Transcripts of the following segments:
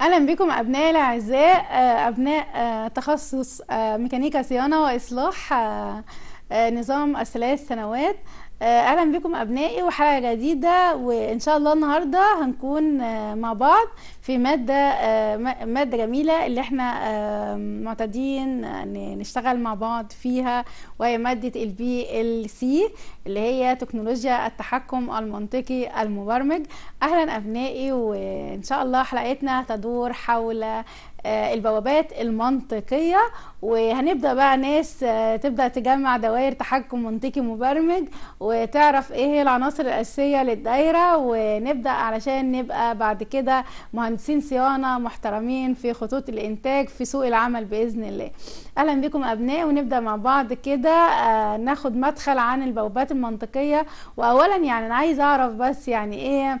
اهلا بكم ابنائي الاعزاء آه، ابناء آه، تخصص آه، ميكانيكا صيانه واصلاح نظام الثلاث سنوات آه، اهلا بكم ابنائي وحلقه جديده وان شاء الله النهارده هنكون آه، مع بعض في ماده آه، ماده جميله اللي احنا معتادين نشتغل مع بعض فيها وهي ماده البي ال سي اللي هي تكنولوجيا التحكم المنطقي المبرمج اهلا ابنائي وان شاء الله حلقتنا تدور حول آه، البوابات المنطقية وهنبدأ بقى ناس آه، تبدأ تجمع دوائر تحكم منطقي مبرمج وتعرف ايه هي العناصر الأساسية للدايرة ونبدأ علشان نبقى بعد كده مهندسين صيانة محترمين في خطوط الإنتاج في سوق العمل بإذن الله أهلا بكم أبناء ونبدأ مع بعض كده آه، ناخد مدخل عن البوابات المنطقية وأولا يعني أنا عايز أعرف بس يعني ايه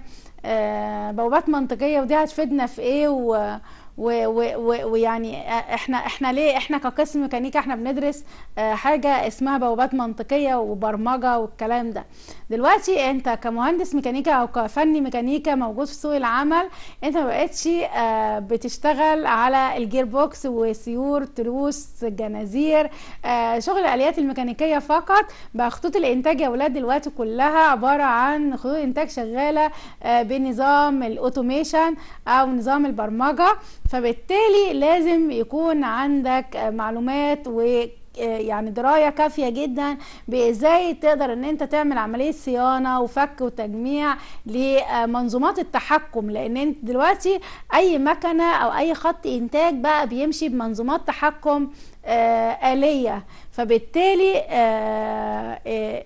بوابات منطقية ودي هتفيدنا في ايه و ويعني احنا احنا ليه احنا كقسم ميكانيكا احنا بندرس آه، حاجه اسمها بوابات منطقيه وبرمجه والكلام ده دلوقتي انت كمهندس ميكانيكا او كفني ميكانيكا موجود في سوق العمل انت ما بقتش آه، بتشتغل على الجير بوكس وسيور تروس جنازير آه، شغل الاليات الميكانيكيه فقط بقى خطوط الانتاج يا ولاد دلوقتي كلها عباره عن خطوط انتاج شغاله بنظام الاوتوميشن او نظام البرمجه فبالتالي لازم يكون عندك معلومات و آه، يعني درايه كافيه جدا بازاي تقدر ان انت تعمل عمليه صيانه وفك وتجميع لمنظومات التحكم لان انت دلوقتي اي مكنه او اي خط انتاج بقى بيمشي بمنظومات تحكم آه، آليه فبالتالي آآ آه، آآ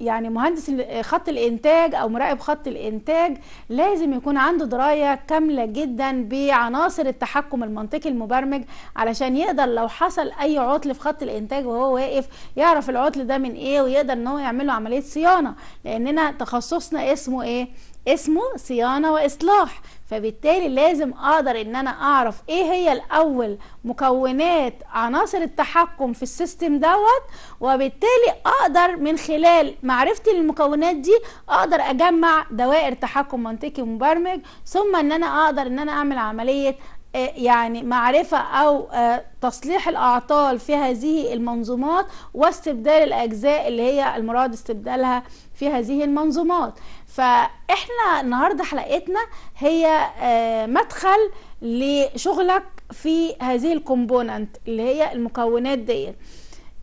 يعني مهندس خط الانتاج او مراقب خط الانتاج لازم يكون عنده درايه كامله جدا بعناصر التحكم المنطقي المبرمج علشان يقدر لو حصل اي عطل في خط الانتاج وهو واقف يعرف العطل ده من ايه ويقدر ان هو يعمل عمليه صيانه لاننا تخصصنا اسمه ايه اسمه صيانة وإصلاح فبالتالي لازم أقدر إن أنا أعرف إيه هي الأول مكونات عناصر التحكم في السيستم دوت وبالتالي أقدر من خلال معرفتي للمكونات دي أقدر أجمع دوائر تحكم منطقي مبرمج ثم إن أنا أقدر إن أنا أعمل عملية آه، يعني معرفة أو آه، تصليح الأعطال في هذه المنظومات واستبدال الأجزاء اللي هي المراد استبدالها في هذه المنظومات فاحنا النهارده حلقتنا هي آه، مدخل لشغلك في هذه الكومبوننت اللي هي المكونات ديت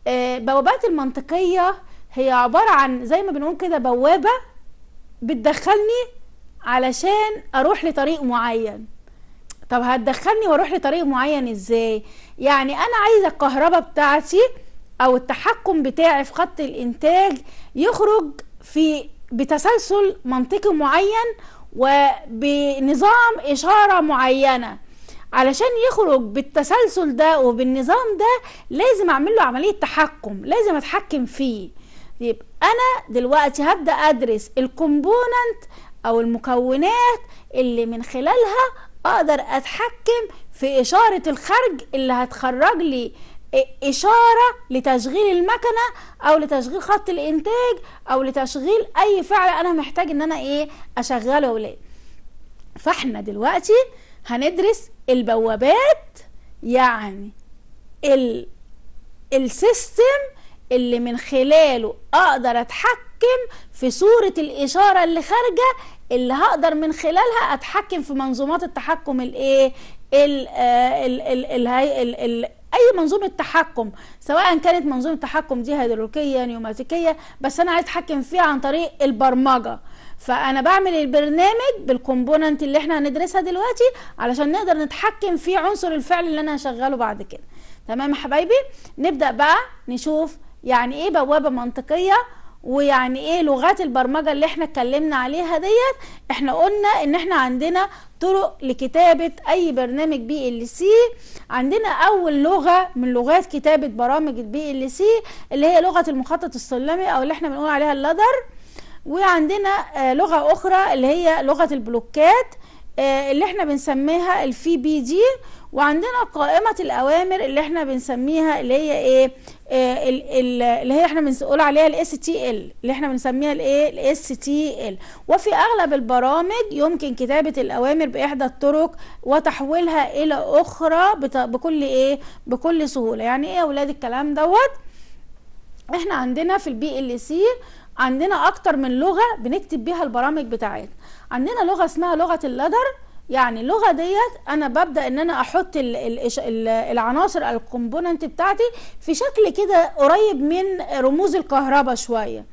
آه، بوابات المنطقيه هي عباره عن زي ما بنقول كده بوابه بتدخلني علشان اروح لطريق معين طب هتدخلني واروح لطريق معين ازاي يعني انا عايزه الكهرباء بتاعتي او التحكم بتاعي في خط الانتاج يخرج في بتسلسل منطقي معين وبنظام إشارة معينة علشان يخرج بالتسلسل ده وبالنظام ده لازم أعمل له عملية تحكم لازم أتحكم فيه يبقى أنا دلوقتي هبدأ أدرس الكومبوننت أو المكونات اللي من خلالها أقدر أتحكم في إشارة الخرج اللي هتخرج لي إشارة لتشغيل المكنة أو لتشغيل خط الإنتاج أو لتشغيل أي فعل أنا محتاج إن أنا إيه أشغله وليه فإحنا دلوقتي هندرس البوابات يعني ال السيستم اللي من خلاله أقدر أتحكم في صورة الإشارة اللي خارجة اللي هقدر من خلالها أتحكم في منظومات التحكم الإيه آه، ال ال ال اي منظومه تحكم سواء كانت منظومه تحكم دي هيدروليكيه نيوماتيكيه بس انا عايز اتحكم فيها عن طريق البرمجه فانا بعمل البرنامج بالكومبوننت اللي احنا هندرسها دلوقتي علشان نقدر نتحكم في عنصر الفعل اللي انا هشغله بعد كده تمام يا حبايبي نبدا بقى نشوف يعني ايه بوابه منطقيه ويعني ايه لغات البرمجه اللي احنا اتكلمنا عليها ديت احنا قلنا ان احنا عندنا طرق لكتابه اي برنامج بي ال سي عندنا اول لغه من لغات كتابه برامج البي ال سي اللي هي لغه المخطط السلمي او اللي احنا بنقول عليها اللادر وعندنا آه، لغه اخرى اللي هي لغه البلوكات آه، اللي احنا بنسميها الفي بي دي وعندنا قائمة الأوامر اللي احنا بنسميها اللي هي ايه, إيه، اللي هي احنا بنقول عليها الاس تي ال اللي احنا بنسميها الايه الاس تي ال إيه، وفي اغلب البرامج يمكن كتابه الاوامر باحدى الطرق وتحويلها الى اخرى بكل ايه بكل سهوله يعني ايه يا اولاد الكلام دوت احنا عندنا في البي ال سي عندنا اكتر من لغه بنكتب بيها البرامج بتاعتنا عندنا لغه اسمها لغه اللادر يعني اللغه ديت انا ببدا ان انا احط الـ الـ العناصر الكومبوننت بتاعتي في شكل كده قريب من رموز الكهرباء شويه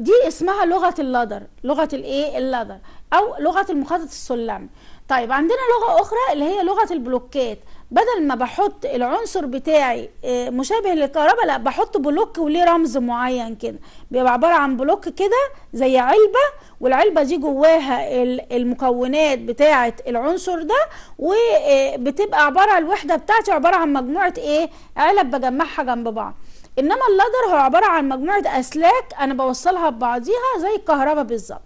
دي اسمها لغه اللادر لغه الايه اللادر او لغه المخطط السلمي طيب عندنا لغه اخرى اللي هي لغه البلوكات بدل ما بحط العنصر بتاعي آه، مشابه للكهرباء لا بحط بلوك وليه رمز معين كده بيبقى عباره عن بلوك كده زي علبه والعلبه دي جواها المكونات بتاعه العنصر ده وبتبقى آه، عباره الوحده بتاعتي عباره عن مجموعه ايه علب بجمعها جنب بعض انما اللادر هو عباره عن مجموعه اسلاك انا بوصلها ببعضيها زي الكهرباء بالظبط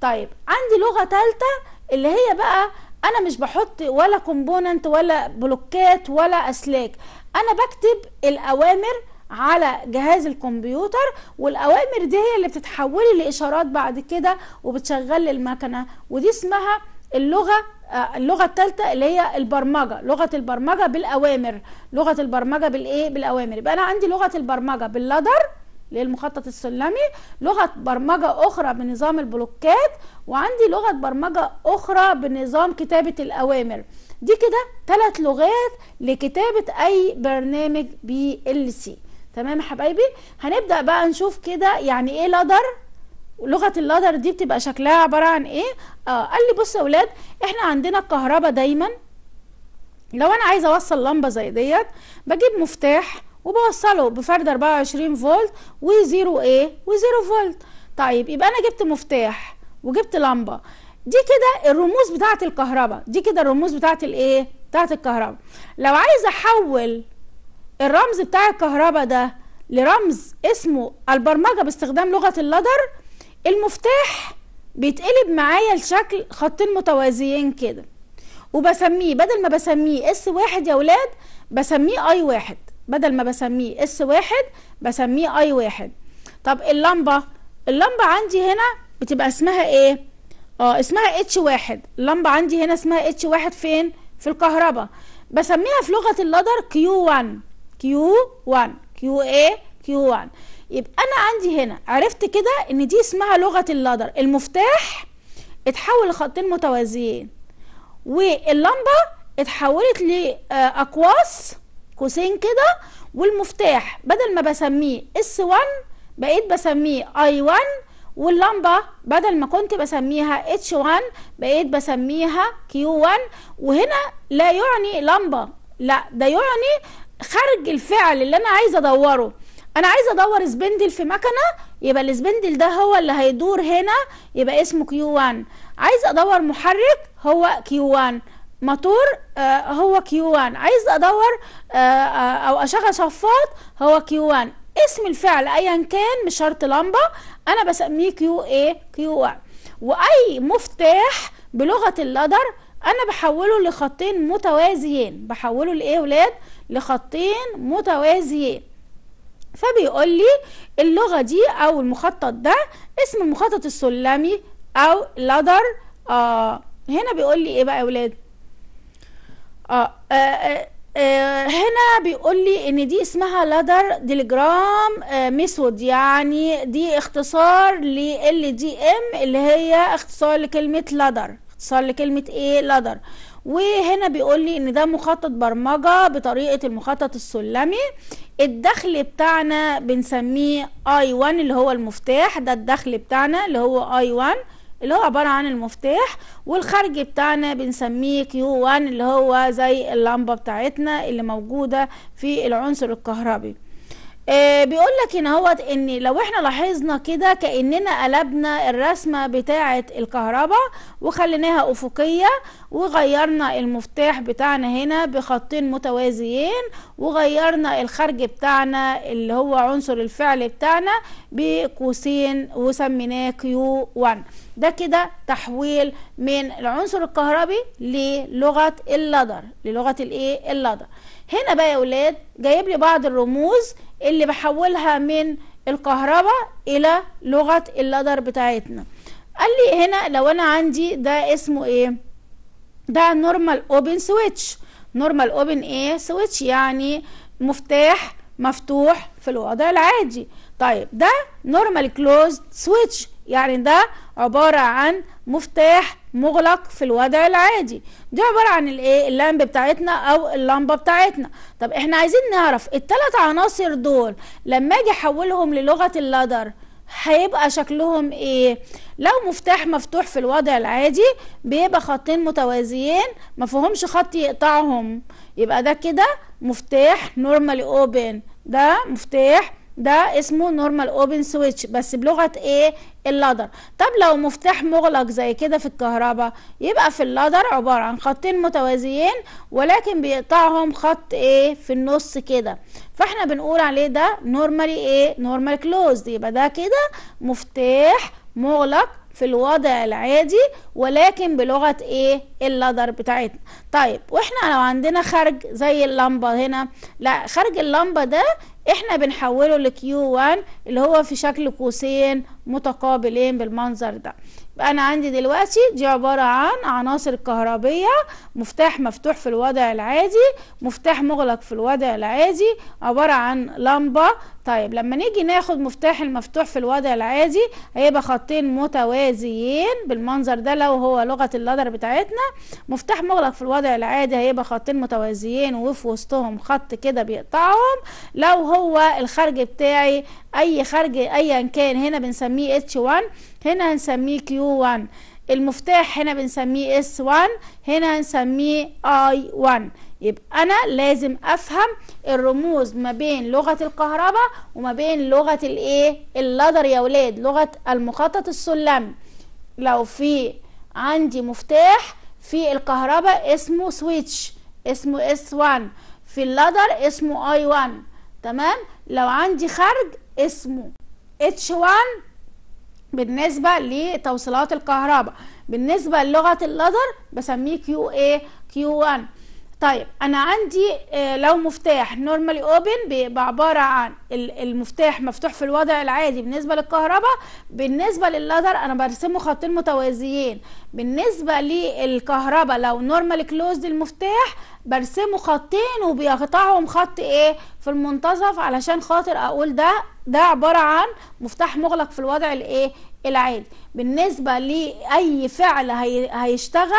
طيب عندي لغه ثالثه اللي هي بقى انا مش بحط ولا كومبوننت ولا بلوكات ولا اسلاك انا بكتب الاوامر على جهاز الكمبيوتر والاوامر دي هي اللي بتتحولي لاشارات بعد كده وبتشغل المكنه ودي اسمها اللغه آه، اللغه الثالثه اللي هي البرمجه لغه البرمجه بالاوامر لغه البرمجه بالايه بالاوامر يبقى انا عندي لغه البرمجه باللادر للمخطط السلمي لغة برمجة أخرى بنظام البلوكات وعندي لغة برمجة أخرى بنظام كتابة الأوامر دي كده ثلاث لغات لكتابة أي برنامج بي ال سي تمام يا حبايبي هنبدأ بقى نشوف كده يعني إيه لادر لغه اللادر دي بتبقى شكلها عباره عن ايه آه قال لي بص يا اولاد احنا عندنا الكهرباء دايما لو انا عايزه اوصل لمبه زي ديت بجيب مفتاح وبوصله بفرد 24 فولت و0 ايه و0 فولت طيب يبقى انا جبت مفتاح وجبت لمبه دي كده الرموز بتاعه الكهرباء دي كده الرموز بتاعه الايه بتاعه الكهرباء لو عايز احول الرمز بتاع الكهرباء ده لرمز اسمه البرمجه باستخدام لغه اللادر المفتاح بيتقلب معايا لشكل خطين متوازيين كده وبسميه بدل ما بسميه اس واحد يا ولاد بسميه اي واحد بدل ما بسميه اس واحد بسميه اي واحد طب اللمبة اللمبة عندي هنا بتبقى اسمها ايه اه اسمها اتش واحد اللمبة عندي هنا اسمها اتش واحد فين في الكهرباء بسميها في لغة اللدر كيو 1 كيو 1 كيو ايه كيو 1 يبقى انا عندي هنا عرفت كده ان دي اسمها لغة اللدر المفتاح اتحول لخطين متوازيين واللمبة اتحولت لأقواس آه، قوسين كده والمفتاح بدل ما بسميه اس 1 بقيت بسميه اي 1 واللمبة بدل ما كنت بسميها H1 بقيت بسميها Q1 وهنا لا يعني لمبة لا ده يعني خارج الفعل اللي أنا عايزة أدوره أنا عايزة أدور سبندل في مكنة يبقى السبندل ده هو اللي هيدور هنا يبقى اسمه Q1 عايزة أدور محرك هو Q1 ماتور آه هو كيو 1 عايز ادور آه, آه، او اشغل شفاط هو كيو 1 اسم الفعل ايا كان مش شرط لمبه انا بسميه كيو ايه كيو 1 واي مفتاح بلغه اللادر انا بحوله لخطين متوازيين بحوله لايه يا ولاد لخطين متوازيين فبيقول لي اللغه دي او المخطط ده اسم المخطط السلمي او لادر آه هنا بيقول لي ايه بقى يا اولاد آه،, آه،, آه،, آه, هنا بيقول لي ان دي اسمها لادر ديليجرام آه ميثود يعني دي اختصار لل دي ام اللي هي اختصار لكلمه لادر اختصار لكلمه ايه لادر وهنا بيقول لي ان ده مخطط برمجه بطريقه المخطط السلمي الدخل بتاعنا بنسميه اي 1 اللي هو المفتاح ده الدخل بتاعنا اللي هو اي 1 اللي هو عبارة عن المفتاح والخارج بتاعنا بنسميه كيو 1 اللي هو زي اللمبة بتاعتنا اللي موجودة في العنصر الكهربي آه بيقول لك هنا هو ان لو احنا لاحظنا كده كاننا قلبنا الرسمه بتاعه الكهرباء وخليناها افقيه وغيرنا المفتاح بتاعنا هنا بخطين متوازيين وغيرنا الخرج بتاعنا اللي هو عنصر الفعل بتاعنا بقوسين وسميناه كيو 1 ده كده تحويل من العنصر الكهربي للغه اللدر للغه الايه اللدر هنا بقى يا اولاد جايب لي بعض الرموز اللي بحولها من الكهرباء الى لغه اللادر بتاعتنا قال لي هنا لو انا عندي ده اسمه ايه ده نورمال اوبن سويتش نورمال اوبن ايه سويتش يعني مفتاح مفتوح في الوضع العادي طيب ده نورمال كلوزد سويتش يعني ده عباره عن مفتاح مغلق في الوضع العادي دي عباره عن الايه اللامب بتاعتنا او اللمبه بتاعتنا طب احنا عايزين نعرف الثلاث عناصر دول لما اجي احولهم للغه اللادر هيبقى شكلهم ايه لو مفتاح مفتوح في الوضع العادي بيبقى خطين متوازيين مفهومش خط يقطعهم يبقى ده كده مفتاح نورمالي اوبن ده مفتاح ده اسمه نورمال اوبن سويتش بس بلغه ايه اللادر طب لو مفتاح مغلق زي كده في الكهرباء يبقى في اللادر عبارة عن خطين متوازيين ولكن بيقطعهم خط ايه في النص كده فاحنا بنقول عليه ده نورمالي ايه نورمال كلوز يبقى ده كده مفتاح مغلق في الوضع العادي ولكن بلغه ايه اللادر بتاعتنا طيب واحنا لو عندنا خرج زي اللمبه هنا لا خرج اللمبه ده احنا بنحوله لكيو 1 اللي هو في شكل قوسين متقابلين بالمنظر ده يبقى انا عندي دلوقتي دي عباره عن عناصر كهربيه مفتاح مفتوح في الوضع العادي مفتاح مغلق في الوضع العادي عباره عن لمبه طيب لما نيجي ناخد مفتاح المفتوح في الوضع العادي هيبقى خطين متوازيين بالمنظر ده لو هو لغه اللدر بتاعتنا مفتاح مغلق في الوضع العادي هيبقى خطين متوازيين وفي وسطهم خط كده بيقطعهم لو هو الخرج بتاعي اي خرج ايا كان هنا بنسميه اتش 1 هنا هنسميه Q1 المفتاح هنا بنسميه S1 هنا هنسميه I1 يبقى أنا لازم أفهم الرموز ما بين لغة الكهرباء وما بين لغة الإيه؟ اللدر يا ولاد لغة المخطط السلمي لو في عندي مفتاح في الكهرباء اسمه سويتش اسمه S1 في اللدر اسمه I1 تمام لو عندي خرج اسمه H1 بالنسبة لتوصيلات الكهرباء بالنسبة للغة اللذر بسميه QA Q1 طيب انا عندي آه، لو مفتاح نورمالي اوبن بيبقى عباره عن المفتاح مفتوح في الوضع العادي بالنسبه للكهرباء بالنسبه للادر انا برسمه خطين متوازيين بالنسبه للكهرباء لو نورمالي كلوزد المفتاح برسمه خطين وبيقطعهم خط ايه في المنتصف علشان خاطر اقول ده ده عباره عن مفتاح مغلق في الوضع الايه العادي بالنسبه لاي فعل هيشتغل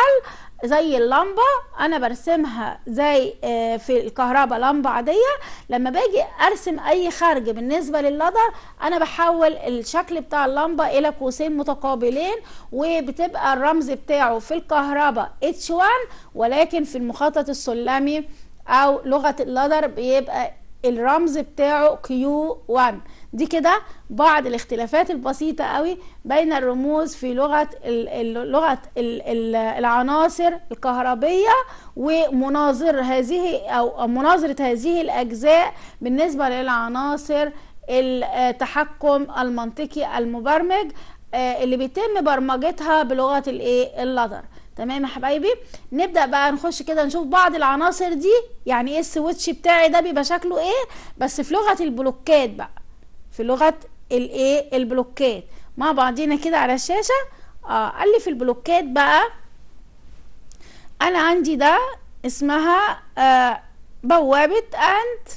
زي اللمبه انا برسمها زي آه، في الكهرباء لمبه عاديه لما باجي ارسم اي خرج بالنسبه لللدر انا بحول الشكل بتاع اللمبه الى قوسين متقابلين وبتبقى الرمز بتاعه في الكهرباء H1 ولكن في المخطط السلمي او لغه اللدر بيبقى الرمز بتاعه Q1 دي كده بعض الاختلافات البسيطة قوي بين الرموز في لغة لغة العناصر الكهربية ومناظر هذه أو مناظرة هذه الأجزاء بالنسبة للعناصر التحكم المنطقي المبرمج آه، اللي بيتم برمجتها بلغة الايه اللدر تمام يا حبايبي نبدا بقى نخش كده نشوف بعض العناصر دي يعني ايه السويتش بتاعي ده بيبقى شكله ايه بس في لغه البلوكات بقى في لغه الايه البلوكات مع بعضينا كده على الشاشه اه الف البلوكات بقى انا عندي ده اسمها آه بوابه انت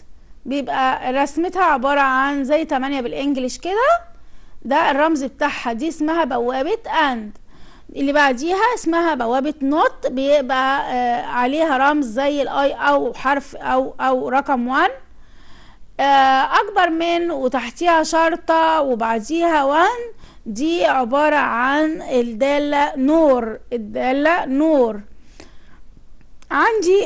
بيبقى رسمتها عباره عن زي 8 بالانجلش كده ده الرمز بتاعها دي اسمها بوابه اند اللي بعديها اسمها بوابه نوت بيبقى آه عليها رمز زي الاي او حرف او او رقم 1 آه، اكبر من وتحتيها شرطة وبعديها وان دي عبارة عن الدالة نور الدالة نور عندي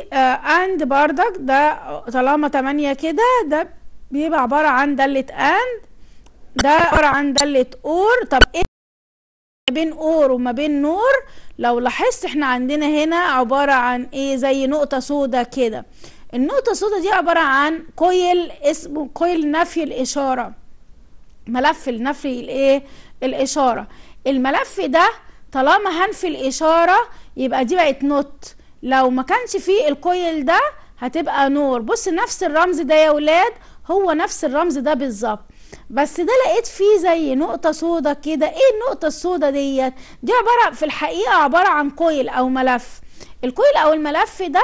اند آه، بردك ده طالما تمانية كده ده بيبقى عبارة عن دالة اند ده عبارة عن دالة اور طب ايه ما بين اور وما بين نور لو لاحظت احنا عندنا هنا عبارة عن ايه زي نقطة سودا كده النقطة السوداء دي عبارة عن كويل اسمه كويل نفي الإشارة ملف النفي الايه الإشارة الملف ده طالما هنفي الإشارة يبقى دي بقت نوت لو ما كانش فيه الكويل ده هتبقى نور بص نفس الرمز ده يا ولاد هو نفس الرمز ده بالظبط بس ده لقيت فيه زي نقطة سودة كده ايه النقطة السودة ديت دي عبارة في الحقيقة عبارة عن كويل او ملف الكويل او الملف ده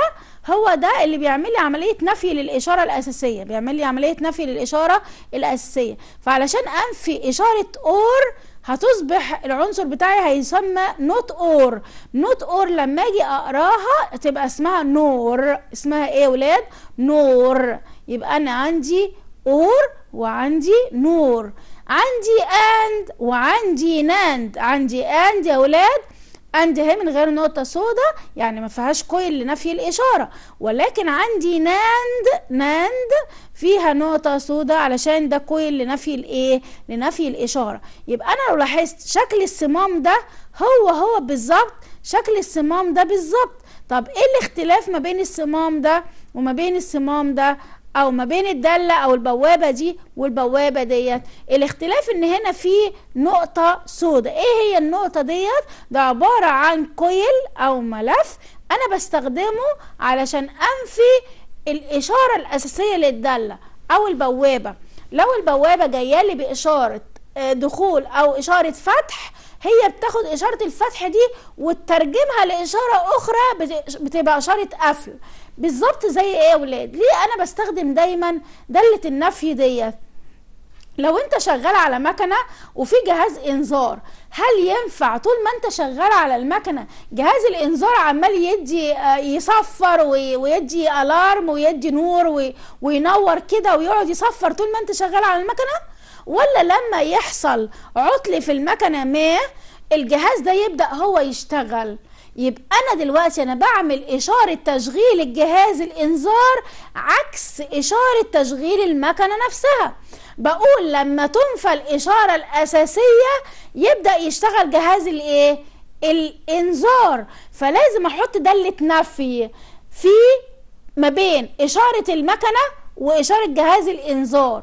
هو ده اللي بيعمل لي عمليه نفي للاشاره الاساسيه بيعمل لي عمليه نفي للاشاره الاساسيه فعلشان انفي اشاره اور هتصبح العنصر بتاعي هيسمى نوت اور نوت اور لما اجي اقراها تبقى اسمها نور اسمها ايه يا ولاد نور يبقى انا عندي اور وعندي نور عندي اند وعندي ناند عندي اند يا ولاد عندي اهي من غير نقطه سودا يعني ما فيهاش كويل لنفي الاشاره ولكن عندي ناند ناند فيها نقطه سودا علشان ده كويل لنفي الايه لنفي الاشاره يبقى انا لو لاحظت شكل الصمام ده هو هو بالظبط شكل الصمام ده بالظبط طب ايه الاختلاف ما بين الصمام ده وما بين الصمام ده او ما بين الداله او البوابه دي والبوابه ديت الاختلاف ان هنا في نقطه سوداء ايه هي النقطه ديت ده عباره عن كويل او ملف انا بستخدمه علشان انفي الاشاره الاساسيه للداله او البوابه لو البوابه جايه لي باشاره آه، دخول او اشاره فتح هي بتاخد اشاره الفتح دي وترجمها لاشاره اخرى بتبقى اشاره قفل بالظبط زي ايه يا ولاد ليه انا بستخدم دايما داله النفي ديت لو انت شغال على مكنه وفي جهاز انذار هل ينفع طول ما انت شغال على المكنه جهاز الانذار عمال يدي آه، يصفر ويدي الارم ويدي نور وينور كده ويقعد يصفر طول ما انت شغال على المكنه ولا لما يحصل عطل في المكنه ما الجهاز ده يبدا هو يشتغل يبقى انا دلوقتي انا بعمل اشاره تشغيل الجهاز الانذار عكس اشاره تشغيل المكنه نفسها بقول لما تنفى الاشاره الاساسيه يبدا يشتغل جهاز الايه الانذار فلازم احط اللي نفي في ما بين اشاره المكنه واشاره جهاز الانذار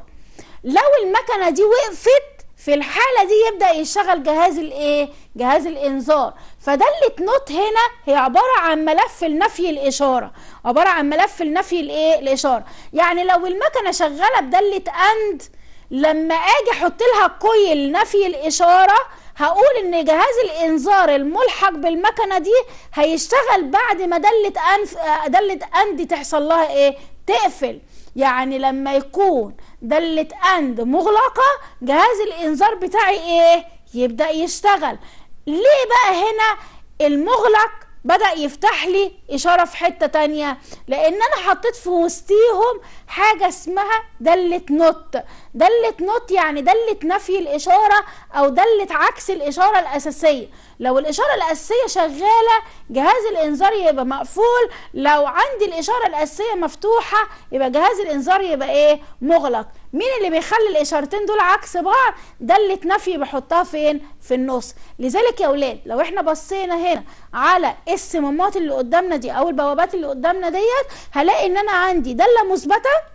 لو المكنه دي وقفت في الحاله دي يبدا يشتغل جهاز الايه جهاز الانذار فدالة نوت هنا هي عبارة عن ملف لنفي الإشارة عبارة عن ملف لنفي الإيه الإشارة يعني لو المكنة شغالة بدالة أند لما أجي أحط لها كويل نفي الإشارة هقول ان جهاز الانذار الملحق بالمكنه دي هيشتغل بعد ما داله انف داله اند تحصل لها ايه تقفل يعني لما يكون داله اند مغلقه جهاز الانذار بتاعي ايه يبدا يشتغل ليه بقى هنا المغلق بدأ يفتح لي إشارة في حتة تانية لأن أنا حطيت في وسطيهم حاجة اسمها دالة نوت دالة نوت يعني دالة نفي الإشارة أو دالة عكس الإشارة الأساسية لو الإشارة الأساسية شغالة جهاز الإنذار يبقى مقفول لو عندي الإشارة الأساسية مفتوحة يبقى جهاز الإنذار يبقى إيه مغلق مين اللي بيخلي الإشارتين دول عكس بعض ده اللي تنفي بحطها فين في النص لذلك يا أولاد لو إحنا بصينا هنا على الصمامات اللي قدامنا دي أو البوابات اللي قدامنا ديت هلاقي إن أنا عندي دله مثبتة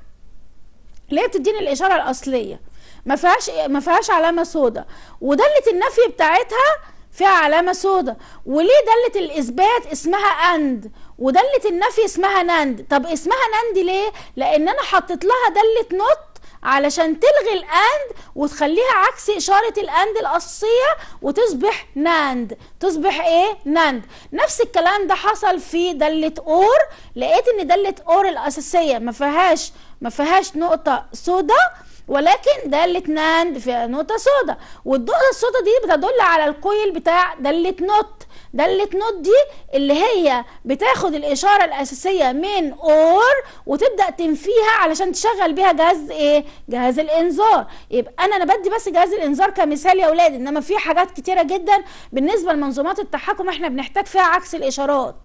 اللي هي بتديني الإشارة الأصلية ما فيهاش إيه؟ ما فيهاش علامه سوداء ودله النفي بتاعتها فيها علامة سوداء وليه دالة الإثبات اسمها أند ودالة النفي اسمها نند طب اسمها نند ليه؟ لأن أنا حطيت لها دالة نوت علشان تلغي الأند وتخليها عكس إشارة الأند الأصلية وتصبح ناند تصبح إيه؟ ناند نفس الكلام ده حصل في دالة أور لقيت إن دالة أور الأساسية ما فيهاش ما فيهاش نقطة سوداء ولكن دالة ناند فيها نوتة سودا والدالة السودا دي بتدل على الكويل بتاع دالة نوت دالة نوت دي اللي هي بتاخد الإشارة الأساسية من أور وتبدأ تنفيها علشان تشغل بيها جهاز إيه؟ جهاز الإنذار يبقى أنا أنا بدي بس جهاز الإنذار كمثال يا أولاد إنما في حاجات كتيرة جدا بالنسبة لمنظومات التحكم إحنا بنحتاج فيها عكس الإشارات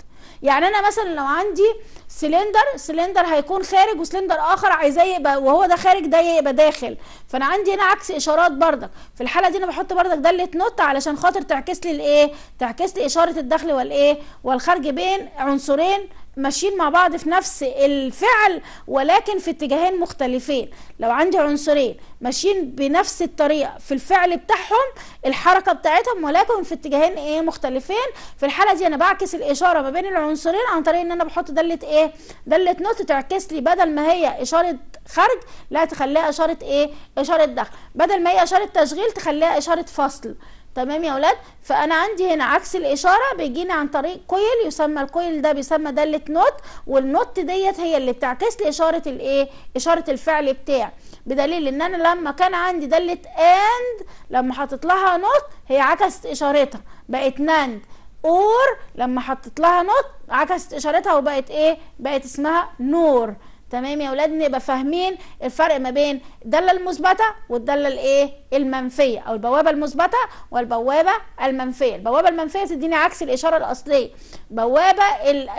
يعني انا مثلا لو عندي سلندر سلندر هيكون خارج وسلندر اخر عايزاه يبقى وهو ده خارج ده يبقى داخل فانا عندي هنا عكس اشارات بردك في الحاله دي انا بحط بردك داله نوت علشان خاطر تعكس لي الايه تعكس لي اشاره الدخل والايه والخرج بين عنصرين ماشيين مع بعض في نفس الفعل ولكن في اتجاهين مختلفين لو عندي عنصرين ماشيين بنفس الطريقه في الفعل بتاعهم الحركه بتاعتهم ولكن في اتجاهين ايه مختلفين في الحاله دي انا بعكس الاشاره ما بين العنصرين عن طريق ان انا بحط داله ايه داله نقط تعكس لي بدل ما هي اشاره خرج لا تخليها اشاره ايه اشاره دخل بدل ما هي اشاره تشغيل تخليها اشاره فصل تمام يا اولاد فانا عندي هنا عكس الاشاره بيجيني عن طريق كويل يسمى الكويل ده بيسمى داله نوت والنوت ديت هي اللي بتعكس لي اشاره الايه اشاره الفعل بتاعي بدليل ان انا لما كان عندي داله اند لما حطيت لها نوت هي عكست اشارتها بقت ناند اور لما حطيت لها نوت عكست اشارتها وبقت ايه بقت اسمها نور تمام يا اولاد نبقى فاهمين الفرق ما بين الداله المثبته والداله الايه المنفيه او البوابه المثبته والبوابه المنفيه البوابه المنفيه بتديني عكس الاشاره الاصليه البوابه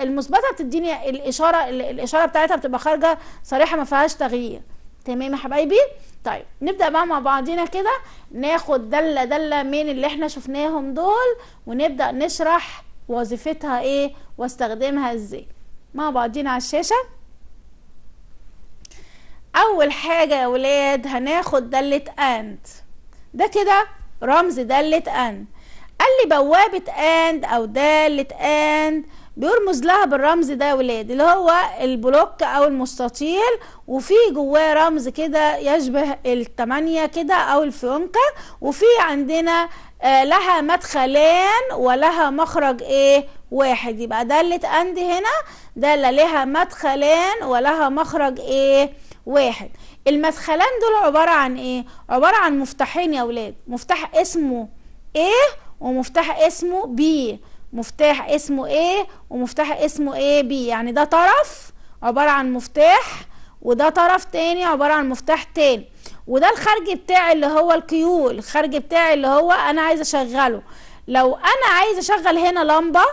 المثبته بتديني الاشاره الاشاره بتاعتها بتبقى خارجه صريحه ما فيهاش تغيير تمام يا حبايبي طيب نبدا بقى مع بعضينا كده ناخد داله داله من اللي احنا شفناهم دول ونبدا نشرح وظيفتها ايه واستخدمها ازاي مع بعضينا على الشاشه اول حاجه يا ولاد هناخد داله اند ده كده رمز داله اند قال لي بوابه اند او داله اند بيرمز لها بالرمز ده يا ولاد اللي هو البلوك او المستطيل وفي جواه رمز كده يشبه التمانية كده او الفيونكة وفي عندنا آه لها مدخلان ولها مخرج ايه واحد يبقى دالة اند هنا دالة لها مدخلان ولها مخرج ايه واحد المدخلان دول عبارة عن ايه عبارة عن مفتاحين يا ولاد مفتاح اسمه ايه ومفتاح اسمه بي مفتاح اسمه ايه ومفتاح اسمه ايه بي يعني ده طرف عبارة عن مفتاح وده طرف تاني عبارة عن مفتاح تاني وده الخارج بتاعي اللي هو الكيو الخارج بتاعي اللي هو انا عايزه اشغله لو انا عايزه اشغل هنا لمبه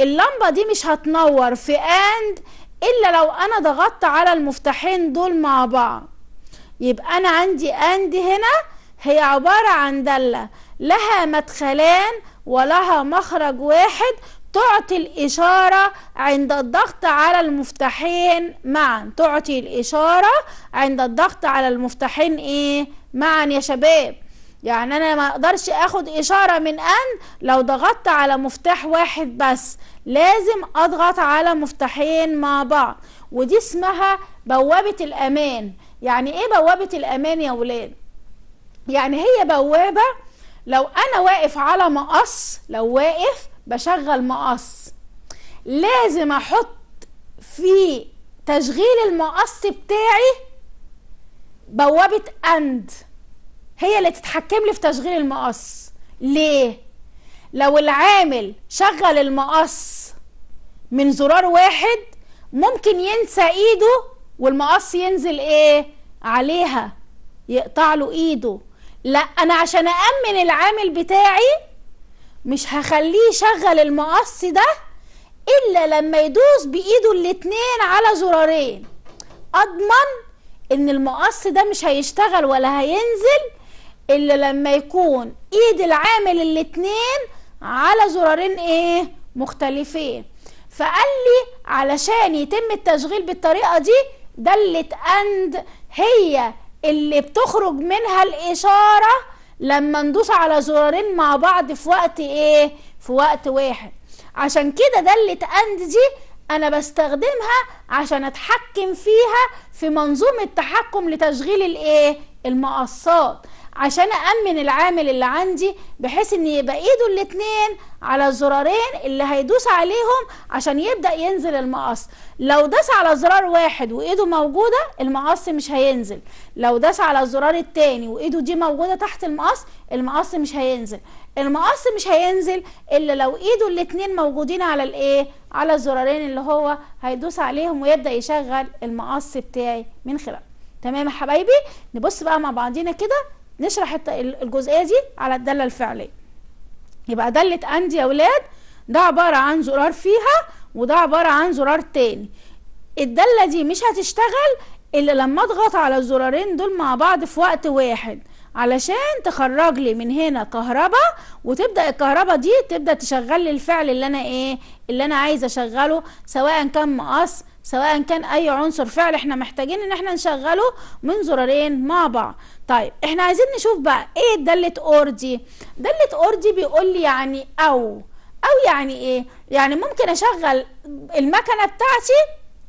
اللمبه دي مش هتنور في اند الا لو انا ضغطت على المفتاحين دول مع بعض يبقى انا عندي اند هنا هي عبارة عن دالة لها مدخلان ولها مخرج واحد تعطي الإشارة عند الضغط على المفتاحين معا تعطي الإشارة عند الضغط على المفتاحين إيه معا يا شباب يعني أنا ما أقدرش أخد إشارة من اند لو ضغطت على مفتاح واحد بس لازم اضغط على مفتاحين مع بعض ودي اسمها بوابة الامان يعني ايه بوابة الامان يا ولاد يعني هي بوابة لو انا واقف على مقص لو واقف بشغل مقص لازم احط في تشغيل المقص بتاعي بوابة اند هي اللي تتحكم لي في تشغيل المقص ليه لو العامل شغل المقص من زرار واحد ممكن ينسى ايده والمقص ينزل ايه عليها يقطع له ايده لا انا عشان أأمن العامل بتاعي مش هخليه يشغل المقص ده الا لما يدوس بايده الاتنين على زرارين اضمن ان المقص ده مش هيشتغل ولا هينزل الا لما يكون ايد العامل الاتنين على زرارين ايه مختلفين فقال لي علشان يتم التشغيل بالطريقه دي داله اند هي اللي بتخرج منها الاشاره لما ندوس على زرارين مع بعض في وقت ايه في وقت واحد عشان كده داله اند دي انا بستخدمها عشان اتحكم فيها في منظومه تحكم لتشغيل الايه المقصات عشان أأمن العامل اللي عندي بحيث إن يبقى إيده الاتنين على الزرارين اللي هيدوس عليهم عشان يبدأ ينزل المقص لو داس على زرار واحد وإيده موجودة المقص مش هينزل لو داس على الزرار التاني وإيده دي موجودة تحت المقص المقص مش هينزل المقص مش هينزل إلا لو إيده الاتنين موجودين على الإيه؟ على الزرارين اللي هو هيدوس عليهم ويبدأ يشغل المقص بتاعي من خلاله تمام يا حبايبي نبص بقى مع بعضينا كده نشرح الجزئيه دي على الداله الفعليه يبقى داله اند يا اولاد ده عباره عن زرار فيها وده عباره عن زرار تاني الداله دي مش هتشتغل الا لما اضغط على الزرارين دول مع بعض في وقت واحد علشان تخرج لي من هنا كهرباء وتبدا الكهرباء دي تبدا تشغل لي الفعل اللي انا ايه اللي انا عايزه اشغله سواء كان مقص سواء كان اي عنصر فعل احنا محتاجين ان احنا نشغله من زرارين مع بعض طيب احنا عايزين نشوف بقى ايه دالة اور دي دالة اور دي بيقول لي يعني او او يعني ايه يعني ممكن اشغل المكنة بتاعتي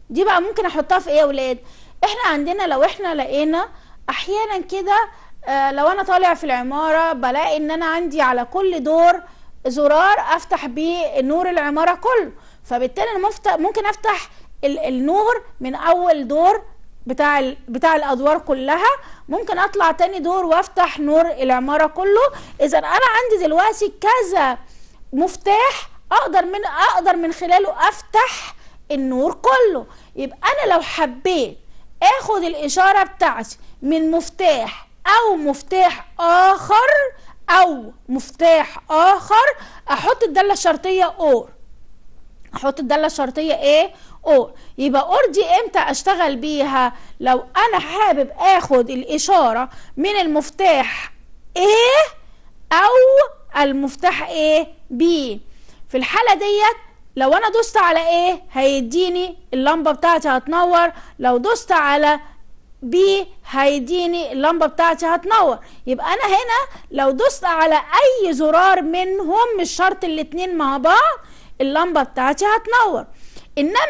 دي بقى ممكن احطها في ايه يا ولاد احنا عندنا لو احنا لقينا احيانا كده آه لو انا طالع في العمارة بلاقي ان انا عندي على كل دور زرار افتح بيه نور العمارة كله فبالتالي انا ممكن افتح النور من اول دور بتاع بتاع الادوار كلها ممكن اطلع تاني دور وافتح نور العماره كله اذا انا عندي دلوقتي كذا مفتاح اقدر من اقدر من خلاله افتح النور كله يبقى انا لو حبيت اخد الاشاره بتاعتي من مفتاح او مفتاح اخر او مفتاح اخر احط الداله الشرطيه اور احط الداله الشرطيه ايه اور يبقى اور دي امتى اشتغل بيها لو انا حابب اخد الاشاره من المفتاح ايه او المفتاح ايه بي في الحاله ديت لو انا دوست على ايه هيديني اللمبه بتاعتي هتنور لو دوست على بي هيديني اللمبه بتاعتي هتنور يبقى انا هنا لو دوست على اي زرار منهم مش شرط الاتنين مع بعض اللمبه بتاعتي هتنور انما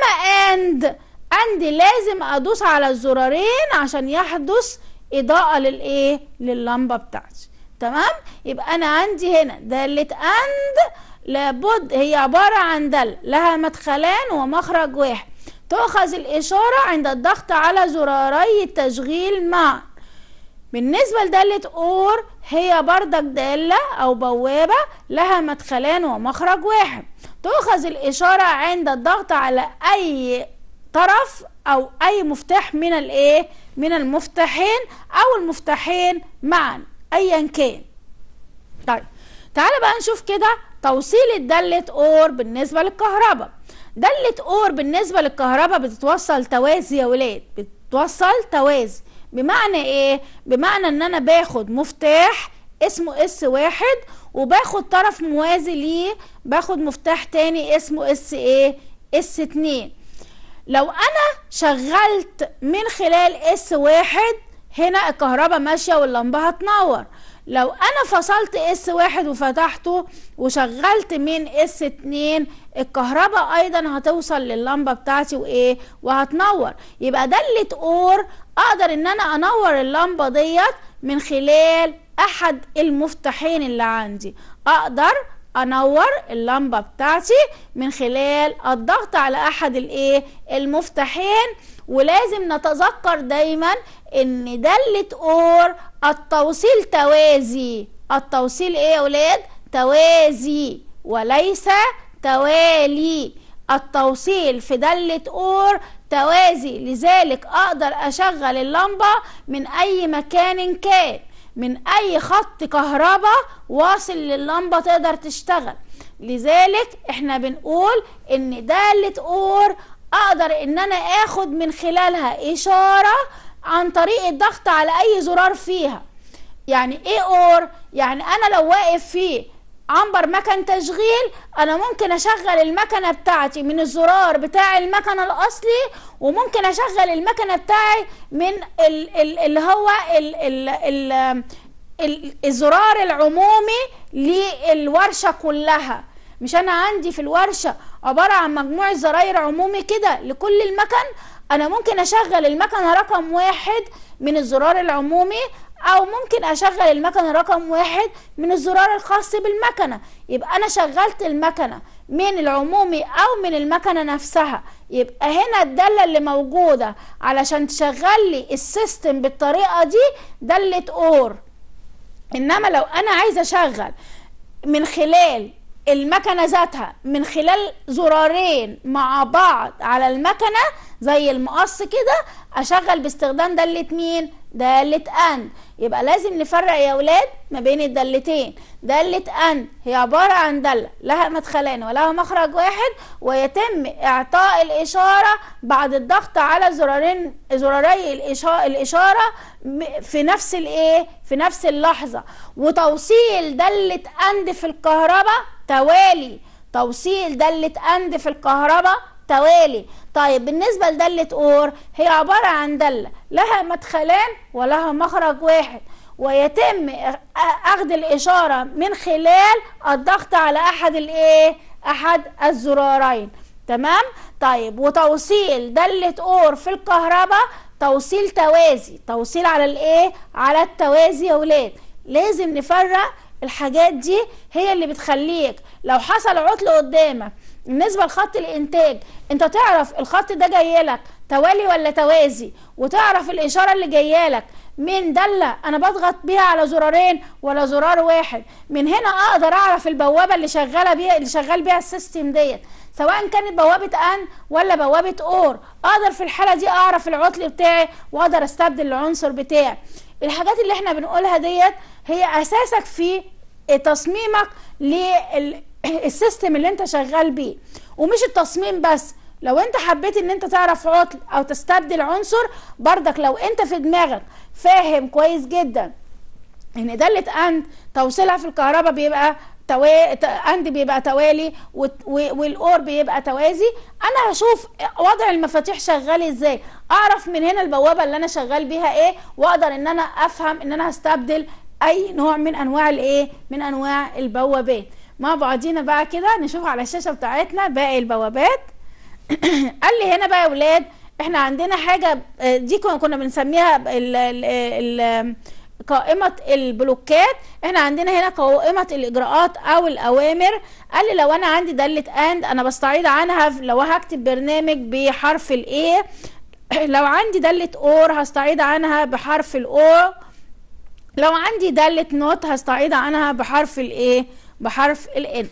اند اند لازم ادوس على الزرارين عشان يحدث اضاءه للايه لللمبه بتاعتي تمام يبقى انا عندي هنا داله اند لابد هي عباره عن داله لها مدخلان ومخرج واحد تؤخذ الاشاره عند الضغط على زراري التشغيل معا بالنسبه لداله اور هي بردك داله او بوابه لها مدخلان ومخرج واحد تؤخذ الإشارة عند الضغط على أي طرف أو أي مفتاح من الإيه؟ من المفتاحين أو المفتاحين معا أيا كان. طيب تعالى بقى نشوف كده توصيل الدالة أور بالنسبة للكهرباء. دالة أور بالنسبة للكهرباء بتتوصل توازي يا ولاد بتتوصل توازي بمعنى إيه؟ بمعنى إن أنا باخد مفتاح اسمه اس واحد وباخد طرف موازي ليه باخد مفتاح تاني اسمه اس ايه اس اتنين لو انا شغلت من خلال اس واحد هنا الكهرباء ماشية واللمبة هتنور لو انا فصلت اس واحد وفتحته وشغلت من اس اتنين الكهرباء ايضا هتوصل لللمبة بتاعتي وايه وهتنور يبقى دلت اور اقدر ان انا انور اللمبة ديت من خلال احد المفتاحين اللي عندي اقدر انور اللمبه بتاعتي من خلال الضغط على احد الايه المفتاحين ولازم نتذكر دايما ان دالة اور التوصيل توازي التوصيل ايه يا اولاد توازي وليس توالي التوصيل في دالة اور توازي لذلك اقدر اشغل اللمبه من اي مكان كان من اي خط كهرباء واصل لللمبه تقدر تشتغل لذلك احنا بنقول ان داله اور اقدر ان انا اخد من خلالها اشاره عن طريق الضغط على اي زرار فيها يعني ايه اور يعني انا لو واقف فيه عنبر مكن تشغيل انا ممكن اشغل المكنه بتاعتي من الزرار بتاع المكنه الاصلي وممكن اشغل المكنه بتاعي من اللي هو الـ الـ الـ الزرار العمومي للورشه كلها مش انا عندي في الورشه عباره عن مجموعه زراير عمومي كده لكل المكن انا ممكن اشغل المكنه رقم واحد من الزرار العمومي او ممكن اشغل المكنه رقم واحد من الزرار الخاص بالمكنه يبقى انا شغلت المكنه من العمومي او من المكنه نفسها يبقى هنا الداله اللي موجوده علشان تشغل لي السيستم بالطريقه دي داله اور انما لو انا عايزه اشغل من خلال المكنه ذاتها من خلال زرارين مع بعض على المكنه زي المقص كده اشغل باستخدام داله مين داله اند يبقى لازم نفرق يا اولاد ما بين الدالتين داله اند هي عباره عن داله لها مدخلان ولها مخرج واحد ويتم اعطاء الاشاره بعد الضغط على زرارين زراري الاشاره في نفس الايه في نفس اللحظه وتوصيل داله اند في الكهرباء توالي توصيل داله اند في الكهرباء توالي طيب بالنسبة لدالة اور هي عبارة عن دالة لها مدخلان ولها مخرج واحد ويتم اخذ الاشاره من خلال الضغط على احد الايه احد الزرارين تمام طيب وتوصيل داله اور في الكهرباء توصيل توازي توصيل على الايه على التوازي يا ولاد لازم نفرق الحاجات دي هي اللي بتخليك لو حصل عطل قدامك بالنسبه لخط الانتاج انت تعرف الخط ده جاي لك توالي ولا توازي وتعرف الاشاره اللي جايه لك من داله انا بضغط بيها على زرارين ولا زرار واحد من هنا اقدر اعرف البوابه اللي شغاله بيها اللي شغال بيها السيستم ديت سواء كانت بوابه ان ولا بوابه اور اقدر في الحاله دي اعرف العطل بتاعي واقدر استبدل العنصر بتاعي الحاجات اللي احنا بنقولها ديت هي اساسك في تصميمك لل السيستم اللي انت شغال بيه ومش التصميم بس لو انت حبيت ان انت تعرف عطل او تستبدل عنصر بردك لو انت في دماغك فاهم كويس جدا ان دالة اند توصيلها في الكهرباء بيبقى توا... اند بيبقى توالي و... والاور بيبقى توازي انا هشوف وضع المفاتيح شغال ازاي اعرف من هنا البوابه اللي انا شغال بيها ايه واقدر ان انا افهم ان انا هستبدل اي نوع من انواع الايه من انواع البوابات مع بعضينا بقى كده نشوف على الشاشه بتاعتنا باقي البوابات قال لي هنا بقى يا ولاد احنا عندنا حاجه آه، دي كنا بنسميها ال ال قائمة البلوكات احنا عندنا هنا قائمة الإجراءات أو الأوامر قال لي لو أنا عندي دالة أند أنا بستعيض عنها لو هكتب برنامج بحرف الإيه لو عندي دالة أور هستعيض عنها بحرف الأو لو عندي دالة نوت هستعيض عنها بحرف الإيه بحرف الان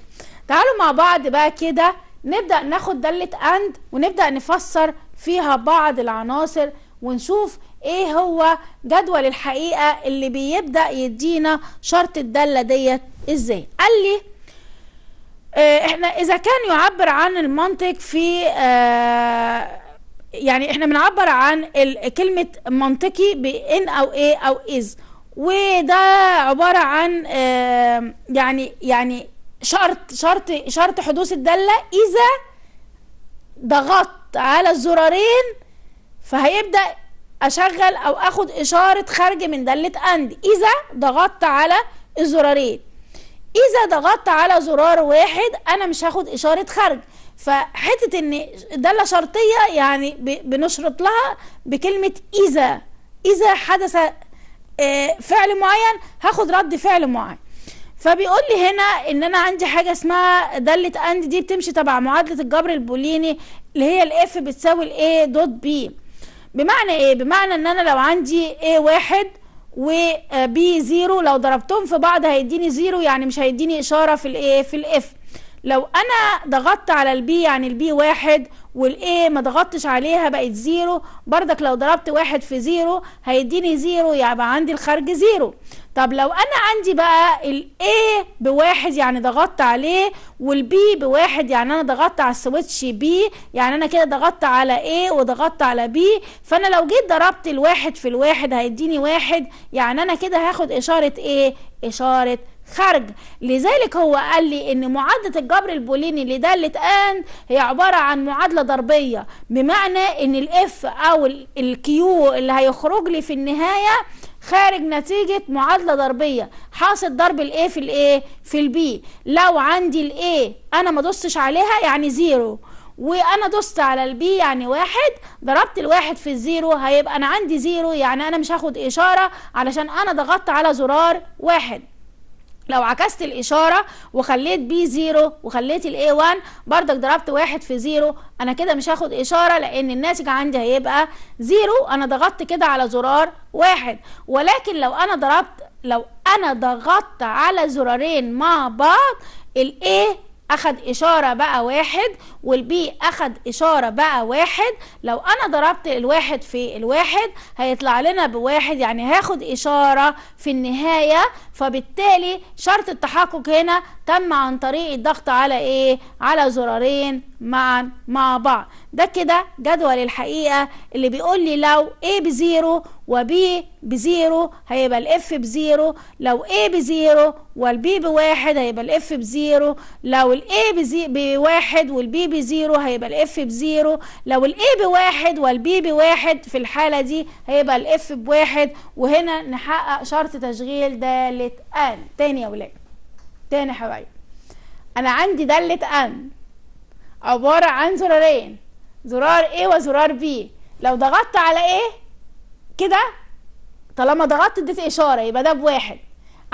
تعالوا مع بعض بقى كده نبدأ ناخد دالة أند ونبدأ نفسر فيها بعض العناصر ونشوف ايه هو جدول الحقيقة اللي بيبدأ يدينا شرط الدالة ديت ازاي قال لي آه، احنا اذا كان يعبر عن المنطق في اه يعني احنا بنعبر عن كلمة منطقي بإن أو إيه أو إز وده عباره عن يعني يعني شرط شرط شرط حدوث الداله اذا ضغطت على الزرارين فهيبدا اشغل او اخد اشاره خارج من داله اند اذا ضغطت على الزرارين اذا ضغطت على زرار واحد انا مش هاخد اشاره خارج فحته ان داله شرطيه يعني بنشرط لها بكلمه اذا اذا حدث آه، فعل معين هاخد رد فعل معين فبيقول لي هنا ان انا عندي حاجه اسمها داله اند دي بتمشي تبع معادله الجبر البوليني اللي هي الاف بتساوي الاي دوت بي بمعنى ايه بمعنى ان انا لو عندي اي واحد و بي زيرو لو ضربتهم في بعض هيديني زيرو يعني مش هيديني اشاره في الايه في الاف لو انا ضغطت على البي يعني البي واحد والاي ما ضغطتش عليها بقت زيرو بردك لو ضربت واحد في زيرو هيديني زيرو يبقى عندي الخارج زيرو طب لو انا عندي بقى الاي بواحد يعني ضغطت عليه والبي بواحد يعني انا ضغطت على السويتش بي يعني انا كده ضغطت على ايه وضغطت على بي فانا لو جيت ضربت الواحد في الواحد هيديني واحد يعني انا كده هاخد اشارة ايه اشارة خارج لذلك هو قال لي ان معادله الجبر البوليني لداله ان هي عباره عن معادله ضربيه بمعنى ان الاف او الكيو اللي هيخرج لي في النهايه خارج نتيجة معادلة ضربية حاصل ضرب الايه في الايه في البي لو عندي الايه انا ما دوستش عليها يعني زيرو وانا دوست على البي يعني واحد ضربت الواحد في الزيرو هيبقى انا عندي زيرو يعني انا مش هاخد اشارة علشان انا ضغطت على زرار واحد لو عكست الإشارة وخليت بي زيرو وخليت الاي 1 بردك ضربت واحد في زيرو أنا كده مش هاخد إشارة لأن الناتج عندي هيبقى زيرو أنا ضغطت كده على زرار واحد ولكن لو أنا ضربت لو أنا ضغطت على زرارين مع بعض الاي أخد إشارة بقى واحد والبي اخد اشاره بقى واحد لو انا ضربت الواحد في الواحد هيطلع لنا بواحد يعني هاخد اشاره في النهايه فبالتالي شرط التحقق هنا تم عن طريق الضغط على ايه على زرارين معا مع بعض ده كده جدول الحقيقة اللي بيقول لي لو ايه بزيرو وبي بزيرو هيبقى الاف بزيرو لو ايه بزيرو والبي بواحد هيبقى الاف بزيرو لو الاي بواحد والبي بزيرو هيبقى الاف بزيرو لو الاي بواحد والبي بواحد في الحالة دي هيبقى الاف بواحد وهنا نحقق شرط تشغيل دالة ان تاني يا ولاد تاني حبايب انا عندي دالة ان عبارة عن زرارين زرار A وزرار B لو ضغطت على A كده طالما ضغطت اديت إشارة يبقى ده بواحد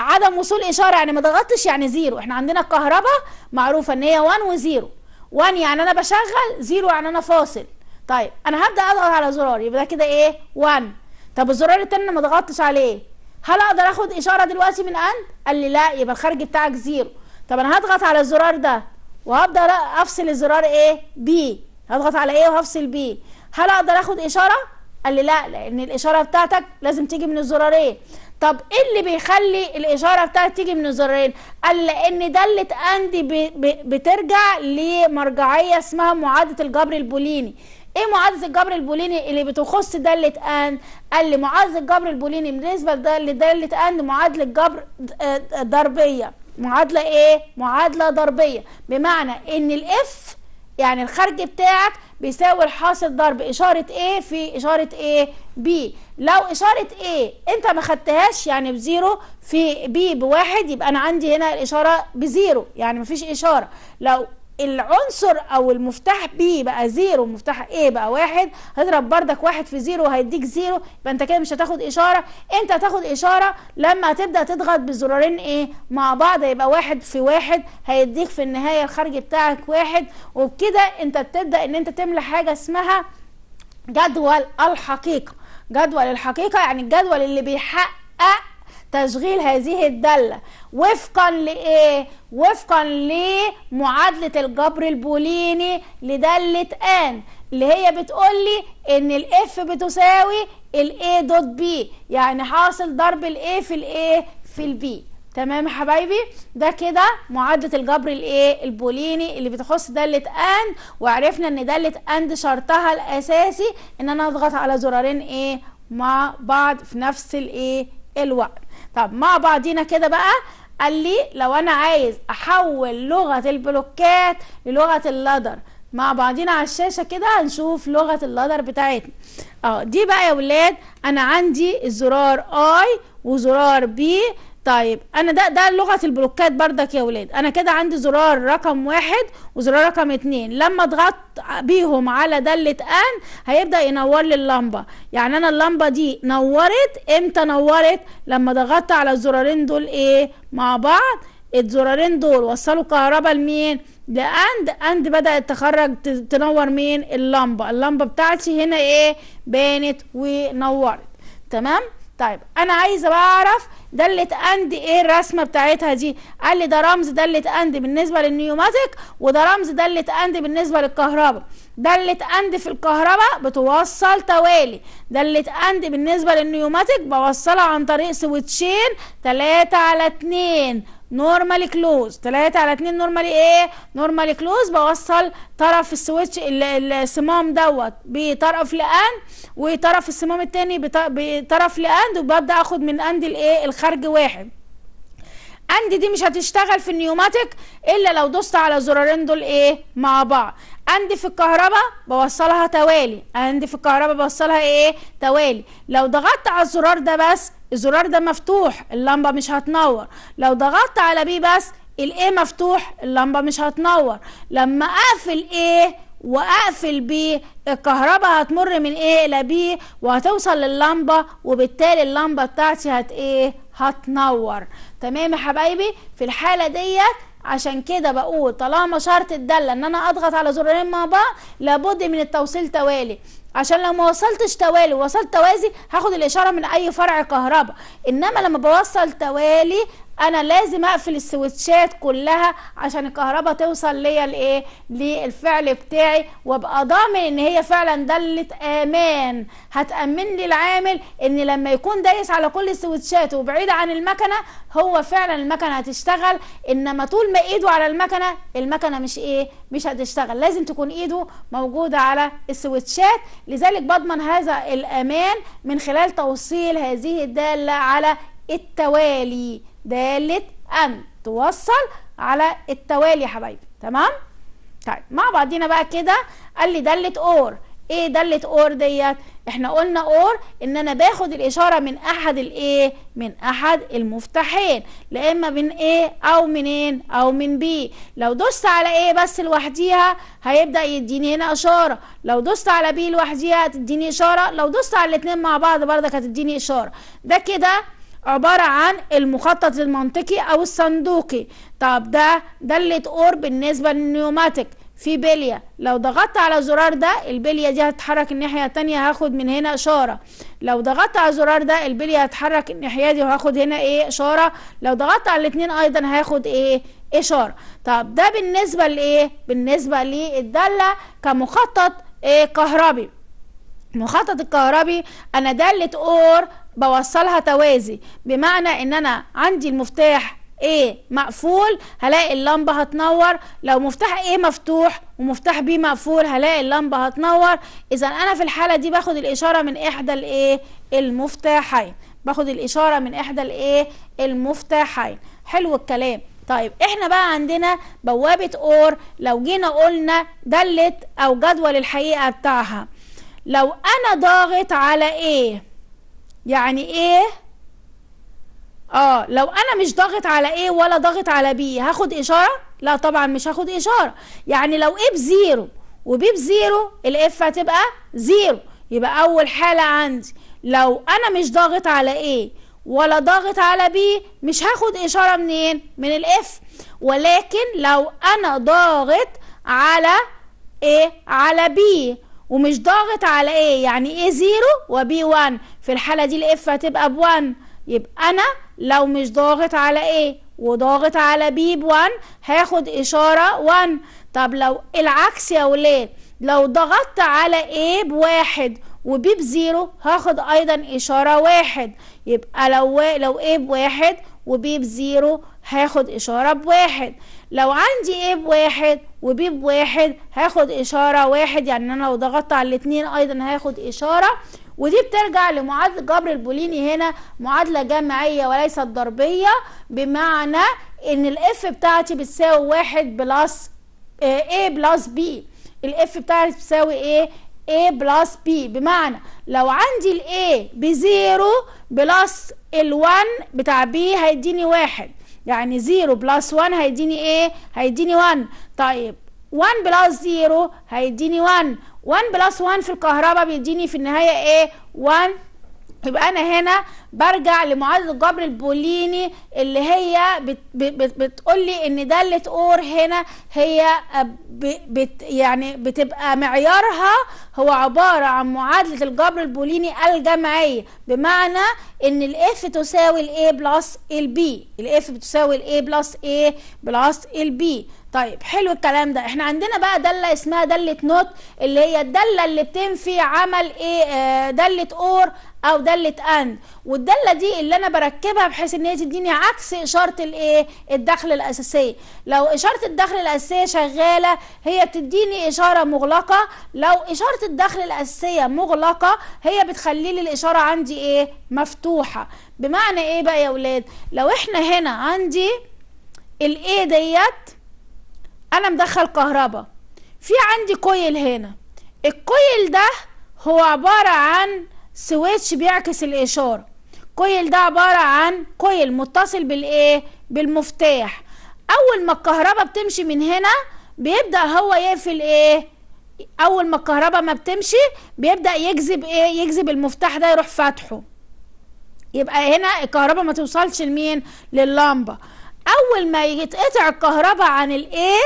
عدم وصول إشارة يعني ما ضغطتش يعني زيرو احنا عندنا الكهرباء معروفة ان هي 1 و 0 1 يعني انا بشغل 0 يعني انا فاصل طيب انا هبدا اضغط على زرار يبقى ده كده ايه 1 طب الزرار التاني انا ما ضغطتش عليه هل اقدر اخد اشاره دلوقتي من اند قال لي لا يبقى الخارج بتاعك زيرو طب انا هضغط على الزرار ده وهبدا افصل الزرار ايه بي هضغط على ايه وهفصل بي هل اقدر اخد اشاره قال لي لا لان الاشاره بتاعتك لازم تيجي من الزرارين طب ايه اللي بيخلي الاشاره بتاعتي تيجي من الزرارين قال لان داله اندي بترجع لمرجعيه اسمها معادله الجبر البوليني ايه معادله الجبر البوليني اللي بتخص داله اند قال لي معادله الجبر البوليني بالنسبه لداله اند معادله جبر آه، ضربيه معادله ايه معادله ضربيه بمعنى ان الاف يعني الخارج بتاعك بيساوي الحاصل ضرب إشارة A في إشارة A B لو إشارة A أنت ما خدتهاش يعني بزيرو في B بواحد يبقى أنا عندي هنا الإشارة بزيرو يعني مفيش إشارة لو العنصر او المفتاح بي بقى زيرو مفتاح ايه بقى واحد هضرب بردك واحد في زيرو هيديك زيرو يبقى انت كده مش هتاخد اشاره انت هتاخد اشاره لما تبدا تضغط بزرارين ايه مع بعض يبقى واحد في واحد هيديك في النهايه الخارج بتاعك واحد وبكده انت بتبدا ان انت تملى حاجه اسمها جدول الحقيقه جدول الحقيقه يعني الجدول اللي بيحقق تشغيل هذه الداله وفقا لإيه؟ وفقا لمعادلة الجبر البوليني لدالة آن اللي هي بتقول لي ان الاف بتساوي الاي دوت بي يعني حاصل ضرب الاي في الايه في البي تمام يا حبايبي ده كده معادله الجبر الايه البوليني اللي بتخص داله اند وعرفنا ان داله اند شرطها الاساسي ان انا اضغط على زرارين ايه مع بعض في نفس الايه الوقت طب مع بعضينا كده بقى قال لي لو انا عايز احول لغه البلوكات للغه اللادر مع بعضينا على الشاشه كده هنشوف لغه اللادر بتاعتنا اه دي بقى يا ولاد انا عندي الزرار اي وزرار بي طيب انا ده ده لغه البلوكات بردك يا ولاد انا كده عندي زرار رقم واحد وزرار رقم اتنين لما اضغط بيهم على داله ان هيبدا ينور لي اللمبه يعني انا اللمبه دي نورت امتى نورت لما ضغطت على الزرارين دول ايه مع بعض الزرارين دول وصلوا كهربا لمين لاند اند بدات تخرج تنور مين اللمبه اللمبه بتاعتي هنا ايه بانت ونورت تمام طيب انا عايزه بقى اعرف داله اند ايه الرسمه بتاعتها دي قال لي ده رمز داله اند بالنسبه للنيوماتيك وده رمز داله اند بالنسبه للكهرباء داله اند في الكهرباء بتوصل توالي داله اند بالنسبه للنيوماتيك بوصلها عن طريق سويتشين 3 على 2 نورمالي كلوز 3 على 2 نورمالي ايه نورمالي كلوز بوصل طرف السويتش الصمام دوت بطرف لاند وطرف الصمام التاني بطرف لاند وببدا اخد من اند الايه الخرج واحد اند دي مش هتشتغل في النيوماتيك الا لو دوست على زرارين دول ايه مع بعض اند في الكهرباء بوصلها توالي اند في الكهرباء بوصلها ايه توالي لو ضغطت على الزرار ده بس الزرار ده مفتوح اللمبه مش هتنور لو ضغطت على بي بس الايه مفتوح اللمبه مش هتنور لما اقفل ايه واقفل بي الكهرباء هتمر من ايه الى بي وهتوصل للمبه وبالتالي اللمبه بتاعتي هت ايه هتنور تمام يا حبايبي في الحاله ديت عشان كده بقول طالما شرط الداله ان انا اضغط على زرارين مع بعض لابد من التوصيل توالي عشان لو ما وصلتش توالي ووصلت توازي هاخد الاشاره من اي فرع كهرباء انما لما بوصل توالي انا لازم اقفل السويتشات كلها عشان الكهرباء توصل ليا لايه للفعل بتاعي وابقى ضامن ان هي فعلا دلت امان هتامن لي العامل ان لما يكون دايس على كل السويتشات وبعيد عن المكنه هو فعلا المكنه هتشتغل انما طول ما ايده على المكنه المكنه مش ايه مش هتشتغل لازم تكون ايده موجوده على السويتشات لذلك بضمن هذا الامان من خلال توصيل هذه الداله على التوالي دالة أن توصل على التوالي يا حبايبي تمام؟ طيب مع بعضينا بقى كده قال لي دالة أور ايه دالة اور ديت احنا قلنا اور ان انا باخد الاشارة من احد الايه من احد المفتاحين لا اما من ايه او منين او من بي لو دوست على ايه بس لوحديها هيبدأ يديني هنا اشارة لو دوست على بي لوحديها هتديني اشارة لو دوست على الاتنين مع بعض برضك هتديني اشارة ده كده عبارة عن المخطط المنطقي أو الصندوقي طب ده دالة أور بالنسبة للنيوماتيك في بلية لو ضغطت على زرار ده البلية دي هتتحرك الناحية التانية هاخد من هنا إشارة لو ضغطت على زرار ده البلية هتحرك الناحية دي وهاخد هنا إيه إشارة لو ضغطت على الاتنين أيضا هاخد إيه إشارة طب ده بالنسبة لإيه بالنسبة للدالة كمخطط إيه كهربي المخطط الكهربي انا دالة اور بوصلها توازي بمعنى ان انا عندي المفتاح ايه مقفول هلاقي اللمبه هتنور لو مفتاح ايه مفتوح ومفتاح B مقفول هلاقي اللمبه هتنور اذا انا في الحاله دي باخد الاشاره من احدى الايه المفتاحين باخد الاشاره من احدى الايه المفتاحين حلو الكلام طيب احنا بقى عندنا بوابه اور لو جينا قلنا دلت او جدول الحقيقه بتاعها لو انا ضاغط على ايه يعني ايه اه لو انا مش ضاغط على ايه ولا ضاغط على بي هاخد اشاره لا طبعا مش هاخد اشاره يعني لو ايه بزيرو وبي بزيرو الاف هتبقى زيرو يبقى اول حاله عندي لو انا مش ضاغط على ايه ولا ضاغط على بي مش هاخد اشاره منين من الاف ولكن لو انا ضاغط على ايه على بي ومش ضاغط على ايه يعني ايه زيرو وبي 1 في الحالة دي الاف هتبقى بوان يبقى انا لو مش ضاغط على ايه وضاغط على بي بوان هاخد اشارة 1 طب لو العكس يا ولاد لو ضغطت على ايه بواحد وبي بزيرو هاخد ايضا اشارة واحد يبقى لو لو ايه بواحد وبي بزيرو هاخد اشارة بواحد لو عندي ايه بواحد وبي بواحد هاخد إشارة واحد يعني أنا لو ضغطت على الاتنين أيضا هاخد إشارة ودي بترجع لمعادلة جبر البوليني هنا معادلة جمعية وليست ضربية بمعنى إن الإف بتاعتي بتساوي واحد بلس ايه بلس بي الإف بتاعتي بتساوي ايه A بلس B بمعنى لو عندي ال A بزيرو بلس ال1 بتاع B هيديني واحد يعني 0 بلس 1 هيديني ايه هيديني 1 طيب 1 بلس 0 هيديني 1 1 بلس 1 في الكهرباء بيديني في النهايه ايه 1 يبقى انا هنا برجع لمعادله الجبر البوليني اللي هي بتقول لي ان داله اور هنا هي آه، بت يعني بتبقى معيارها هو عباره عن معادله الجبر البوليني الجمعيه بمعنى ان الاف تساوي الاي بلس البي الاف بتساوي الاي بلس اي بلس البي طيب حلو الكلام ده احنا عندنا بقى داله اسمها داله نوت اللي هي الداله اللي بتنفي عمل ايه داله اور او داله اند والداله دي اللي انا بركبها بحيث ان هي تديني عكس اشاره الايه الدخل الاساسيه لو اشاره الدخل الاساسيه شغاله هي بتديني اشاره مغلقه لو اشاره الدخل الاساسيه مغلقه هي بتخلي لي الاشاره عندي ايه مفتوحه بمعنى ايه بقى يا اولاد لو احنا هنا عندي الايه ديت انا مدخل كهرباء في عندي كويل هنا الكويل ده هو عباره عن سويتش بيعكس الإشارة كويل ده عبارة عن كويل متصل بالإيه؟ بالمفتاح أول ما الكهرباء بتمشي من هنا بيبدأ هو يقفل إيه؟ أول ما الكهرباء ما بتمشي بيبدأ يجذب إيه؟ يجذب المفتاح ده يروح فاتحه يبقى هنا الكهرباء ما توصلش لمين؟ لللمبة أول ما يتقطع الكهرباء عن الإيه؟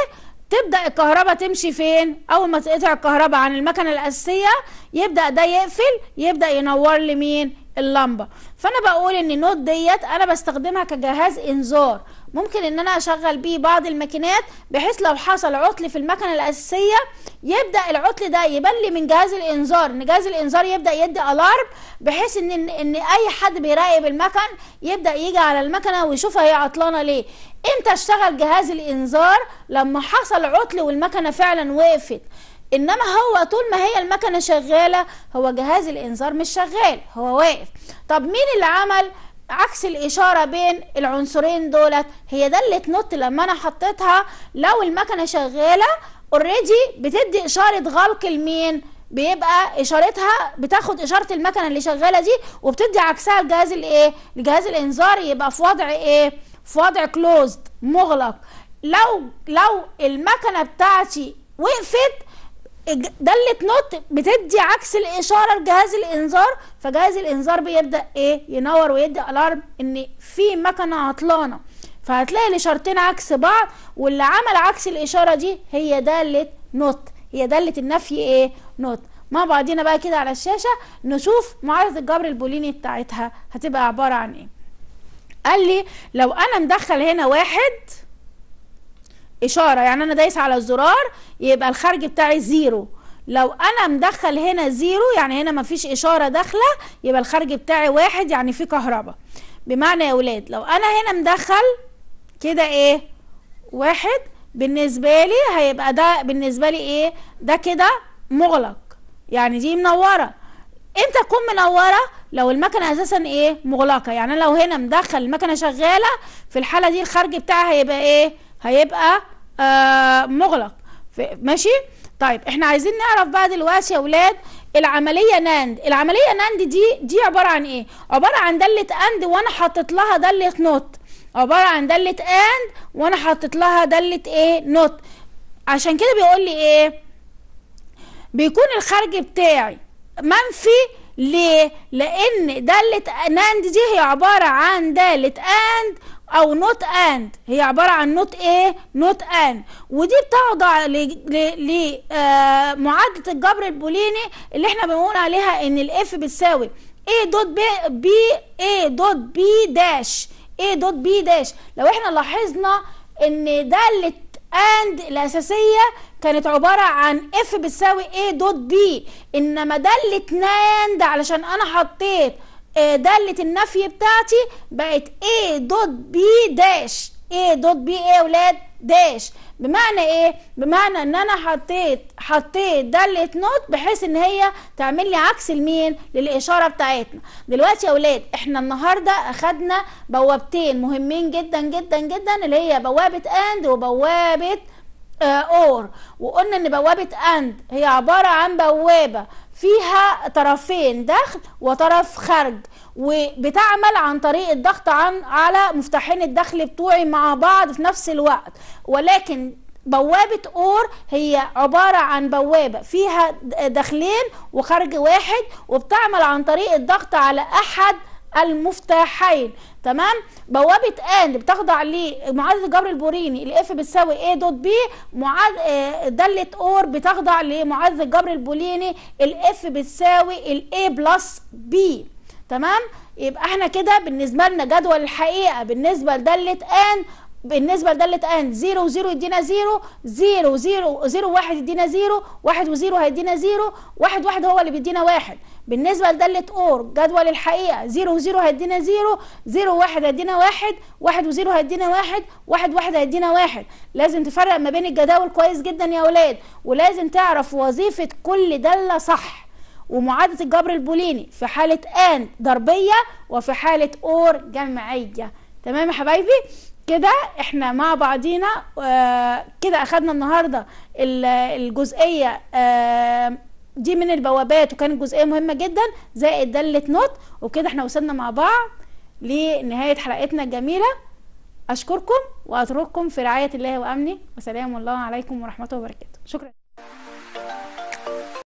تبدأ الكهرباء تمشي فين أول ما تقطع الكهرباء عن المكنة الأساسية يبدأ ده يقفل يبدأ ينور لي مين اللمبة فأنا بقول إن النوت ديت أنا بستخدمها كجهاز إنذار ممكن ان انا اشغل بيه بعض الماكينات بحيث لو حصل عطل في المكنه الاساسيه يبدا العطل ده يبان لي من جهاز الانذار ان جهاز الانذار يبدا يدي الارم بحيث ان ان اي حد بيراقب المكن يبدا يجي على المكنه ويشوف هي عطلانه ليه امتى اشتغل جهاز الانذار لما حصل عطل والمكنه فعلا وقفت انما هو طول ما هي المكنه شغاله هو جهاز الانذار مش شغال هو واقف طب مين اللي عمل عكس الاشاره بين العنصرين دولت هي داله نوت لما انا حطيتها لو المكنه شغاله اوريدي بتدي اشاره غلق لمين بيبقى اشارتها بتاخد اشاره المكنه اللي شغاله دي وبتدي عكسها لجهاز الايه لجهاز الانذار يبقى في وضع ايه في وضع كلوزد مغلق لو لو المكنه بتاعتي وقفت دالة نوت بتدي عكس الإشارة لجهاز الإنذار فجهاز الإنذار بيبدأ إيه ينور ويدي ألارم إن في مكنة عطلانة فهتلاقي الإشارتين عكس بعض واللي عمل عكس الإشارة دي هي دالة نوت هي دالة النفي إيه نوت مع بعضينا بقى كده على الشاشة نشوف معادلة الجبر البوليني بتاعتها هتبقى عبارة عن إيه قال لي لو أنا مدخل هنا واحد اشاره يعني انا دايس على الزرار يبقى الخرج بتاعي زيرو لو انا مدخل هنا زيرو يعني هنا مفيش اشاره داخله يبقى الخرج بتاعي واحد يعني في كهرباء بمعنى يا ولاد لو انا هنا مدخل كده ايه واحد بالنسبه لي هيبقى ده بالنسبه لي ايه ده كده مغلق يعني دي منوره امتى تكون منوره لو المكنه اساسا ايه مغلقه يعني انا لو هنا مدخل المكنه شغاله في الحاله دي الخرج بتاعها هيبقى ايه هيبقى آه، مغلق ماشي طيب احنا عايزين نعرف بقى دلوقتي يا اولاد العمليه ناند العمليه ناند دي دي عباره عن ايه عباره عن داله اند وانا حاطط لها داله نوت عباره عن داله اند وانا حاطط لها داله ايه نوت عشان كده بيقول لي ايه بيكون الخارج بتاعي منفي ليه؟ لأن دالة ناند دي هي عبارة عن دالة أند او نوت اند هي عباره عن نوت ايه نوت اند ودي بتخضع لمعادله آه، الجبر البوليني اللي احنا بنقول عليها ان الاف بتساوي اي دوت بي, بي اي دوت بي داش اي دوت بي داش لو احنا لاحظنا ان داله اند الاساسيه كانت عباره عن اف بتساوي اي دوت بي انما داله ناند علشان انا حطيت دالة النفي بتاعتي بقت A دوت B داش A دوت B ايه يا ولاد داش بمعنى ايه بمعنى ان انا حطيت حطيت دالة نوت بحيث ان هي تعمل لي عكس المين للاشاره بتاعتنا دلوقتي يا اولاد احنا النهارده اخدنا بوابتين مهمين جدا جدا جدا اللي هي بوابه اند وبوابه اور آه، وقلنا ان بوابه اند هي عباره عن بوابه فيها طرفين دخل وطرف خارج وبتعمل عن طريق الضغط عن على مفتاحين الدخل بتوعي مع بعض في نفس الوقت ولكن بوابة اور هي عبارة عن بوابة فيها دخلين وخرج واحد وبتعمل عن طريق الضغط على احد المفتاحين تمام بوابه ان بتخضع لمعادله الجبر البوريني الاف بتساوي a دوت بي معاد... آه، داله اور بتخضع لمعادله الجبر البوليني الاف بتساوي الاي بلس بي تمام يبقى احنا كده بالنسبه لنا جدول الحقيقه بالنسبه لداله ان بالنسبه لده اللي اتقال 0 و0 يدينا 0 0 0 0 1 يدينا 0 1 و0 هيدينا 0 1 1 هو اللي بيدينا 1 بالنسبه لداله اور جدول الحقيقه 0 و0 هيدينا 0 0 و1 هيدينا 1 1 و0 هيدينا 1 1 1 هيدينا 1 لازم تفرق ما بين الجداول كويس جدا يا اولاد ولازم تعرف وظيفه كل داله صح ومعادله الجبر البوليني في حاله ان ضربيه وفي حاله اور جمعيه تمام يا حبايبي كده احنا مع بعضينا آه، كده اخدنا النهارده الجزئيه آه، دي من البوابات وكانت جزئيه مهمه جدا زائد داله نوت وكده احنا وصلنا مع بعض لنهايه حلقتنا الجميله اشكركم واترككم في رعايه الله وامنه وسلام الله عليكم ورحمه وبركاته شكرا